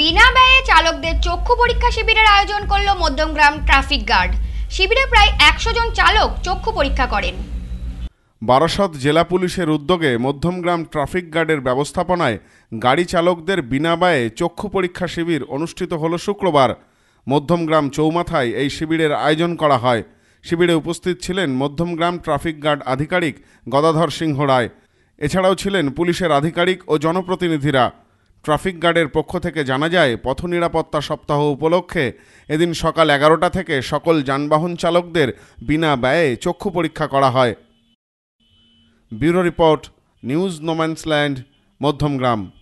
বিনা ব্যয়ে চালকদের চক্ষু পরীক্ষা শিবিরের আয়োজন করল মধ্যমগ্রাম ট্রাফিক গার্ড শিবিরে প্রায় একশো জন চালক চক্ষু পরীক্ষা করেন বারাসত জেলা পুলিশের উদ্যোগে মধ্যমগ্রাম ট্রাফিক গার্ডের ব্যবস্থাপনায় গাড়ি চালকদের বিনা ব্যয়ে চক্ষু পরীক্ষা শিবির অনুষ্ঠিত হল শুক্রবার মধ্যমগ্রাম চৌমাথায় এই শিবিরের আয়োজন করা হয় শিবিরে উপস্থিত ছিলেন মধ্যমগ্রাম ট্রাফিক গার্ড আধিকারিক গদাধর সিংহ রায় এছাড়াও ছিলেন পুলিশের আধিকারিক ও জনপ্রতিনিধিরা ট্রাফিক গার্ডের পক্ষ থেকে জানা যায় পথ নিরাপত্তা সপ্তাহ উপলক্ষে এদিন সকাল এগারোটা থেকে সকল যানবাহন চালকদের বিনা ব্যয়ে চক্ষু পরীক্ষা করা হয় bureau report news no man's land Madhyamgram